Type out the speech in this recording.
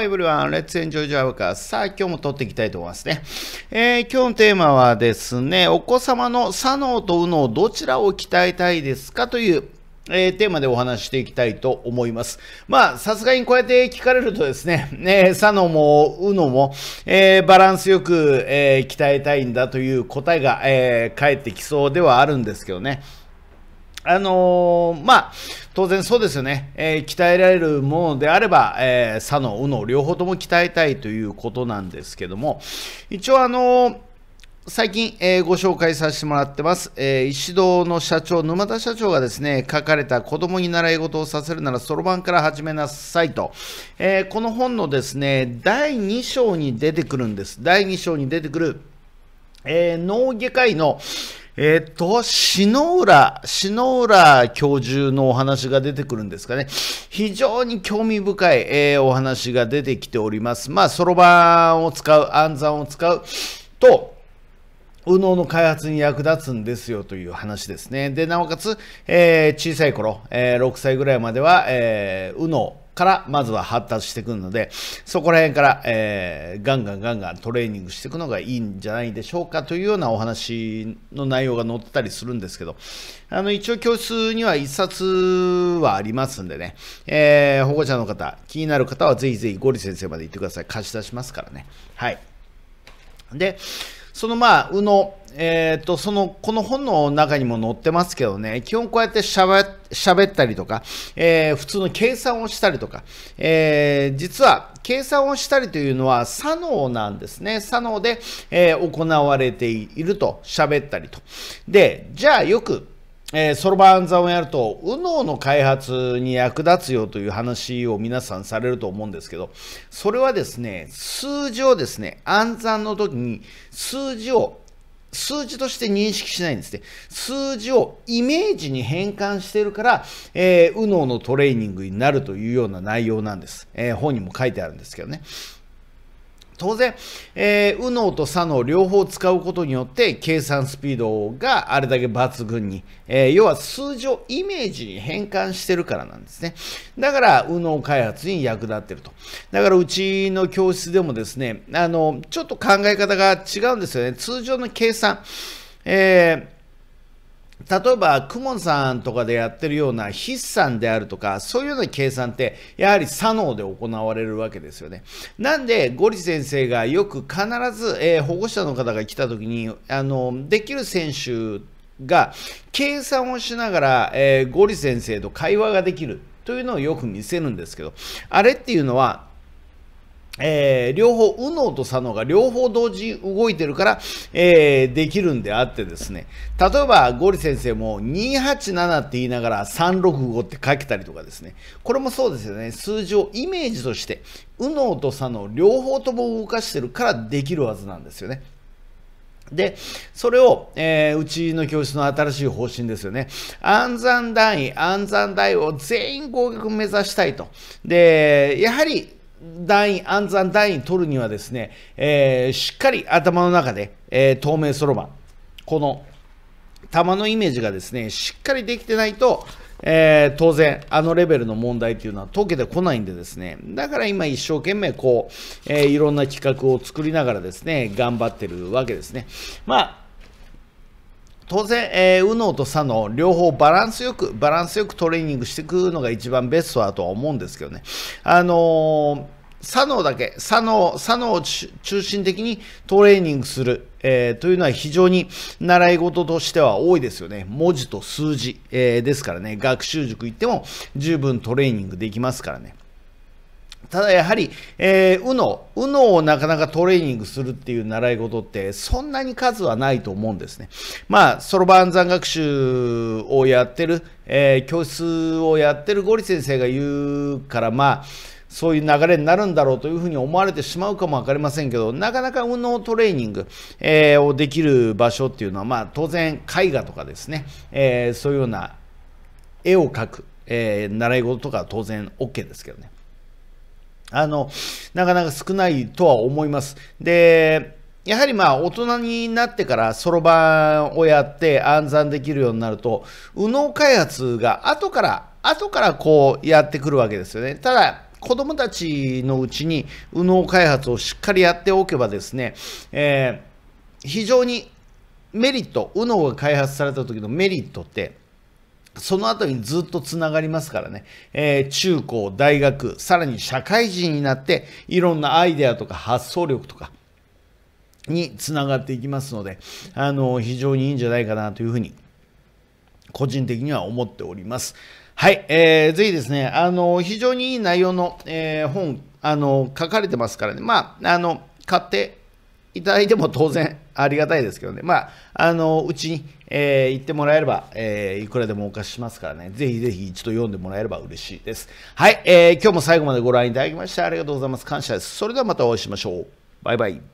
h e everyone, let's enjoy your work. さあ、今日も撮っていきたいと思いますね。えー、今日のテーマはですね、お子様の左脳と右脳どちらを鍛えたいですかというえー、テーマでお話していきたいと思います。まあ、さすがにこうやって聞かれるとですね、え ー、サノもウノも、えー、バランスよく、えー、鍛えたいんだという答えが、え返ってきそうではあるんですけどね。あのー、まあ、当然そうですよね、えー、鍛えられるものであれば、えー、左の右の両方とも鍛えたいということなんですけども、一応、あのー、最近、えー、ご紹介させてもらってます、えー、石堂の社長、沼田社長がですね、書かれた子供に習い事をさせるならそろばんから始めなさいと、えー、この本のですね、第2章に出てくるんです。第2章に出てくる、えー、脳外科医の、えっ、と、篠浦、篠浦教授のお話が出てくるんですかね。非常に興味深い、えー、お話が出てきております。まあ、そろばんを使う、暗算を使うと、右脳の開発に役立つんですよという話ですね。で、なおかつ、えー、小さい頃、えー、6歳ぐらいまでは、えー、右脳、からまずは発達してくるので、そこら辺から、えー、ガンガンガンガントレーニングしていくのがいいんじゃないでしょうかというようなお話の内容が載ってたりするんですけど、あの一応教室には1冊はありますんでね、えー、保護者の方、気になる方はぜひぜひゴリ先生まで行ってください。貸し出しますからね。はい。で、そのまあ、うの、えっ、ー、と、その、この本の中にも載ってますけどね、基本こうやって喋ったりとか、えー、普通の計算をしたりとか、えー、実は計算をしたりというのは作能なんですね。作能で、え行われていると喋ったりと。で、じゃあよく、そろばん座をやると、右脳の開発に役立つよという話を皆さんされると思うんですけど、それはですね、数字をですね、暗算の時に数字を数字として認識しないんですね。数字をイメージに変換してるから、えー、右脳のトレーニングになるというような内容なんです。えー、本にも書いてあるんですけどね。当然、えー、右脳と左脳両方使うことによって計算スピードがあれだけ抜群に、えー、要は数字をイメージに変換してるからなんですね。だから、右脳開発に役立ってると。だから、うちの教室でもですね、あの、ちょっと考え方が違うんですよね。通常の計算、えー例えば、クモンさんとかでやってるような筆算であるとか、そういうような計算って、やはり左脳で行われるわけですよね。なんで、ゴリ先生がよく必ず、えー、保護者の方が来た時に、あの、できる選手が、計算をしながら、えー、ゴリ先生と会話ができるというのをよく見せるんですけど、あれっていうのは、えー、両方、右脳と左脳が両方同時動いてるから、えー、できるんであってですね、例えば、ゴリ先生も287って言いながら365って書けたりとかですね、これもそうですよね、数字をイメージとして、右脳と左脳両方とも動かしてるからできるはずなんですよね。で、それを、えー、うちの教室の新しい方針ですよね。暗算単位、暗算台位を全員合格目指したいと。で、やはり団員、暗算団員取るにはですね、えー、しっかり頭の中で、えー、透明そろばん、この玉のイメージがですね、しっかりできてないと、えー、当然、あのレベルの問題っていうのは解けてこないんでですね、だから今一生懸命こう、えー、いろんな企画を作りながらですね、頑張ってるわけですね。まあ当然、えー、右脳と左脳、両方バランスよく、バランスよくトレーニングしていくのが一番ベストだとは思うんですけどね。あの左脳だけ、佐脳、佐脳を中心的にトレーニングする、えー、というのは非常に習い事としては多いですよね。文字と数字、えー、ですからね、学習塾行っても十分トレーニングできますからね。ただやはり、えー、うの、うのをなかなかトレーニングするっていう習い事って、そんなに数はないと思うんですね。まあ、そろばん残学習をやってる、えー、教室をやってるゴリ先生が言うから、まあ、そういう流れになるんだろうというふうに思われてしまうかも分かりませんけど、なかなか運動トレーニング、えー、をできる場所っていうのは、まあ、当然絵画とかですね、えー、そういうような絵を描く、えー、習い事とかは当然 OK ですけどね。あの、なかなか少ないとは思います。で、やはりまあ大人になってからそろばんをやって暗算できるようになると、右脳開発が後から、後からこうやってくるわけですよね。ただ、子供たちのうちに右脳開発をしっかりやっておけばですね、えー、非常にメリット、右脳が開発された時のメリットって、その後にずっとつながりますからね、えー、中高、大学、さらに社会人になって、いろんなアイデアとか発想力とか、につながっていきますので、あの、非常にいいんじゃないかなというふうに、個人的には思っております。はい、えー、ぜひですね、あの、非常にいい内容の、えー、本、あの、書かれてますからね、まあ、あの、買っていただいても当然ありがたいですけどね、まあ、あのうちに、えー、行ってもらえれば、えー、いくらでもお貸ししますからね、ぜひぜひ一度読んでもらえれば嬉しいです。はい、えー、今日も最後までご覧いただきましてありがとうございます。感謝です。それではまたお会いしましょう。バイバイ。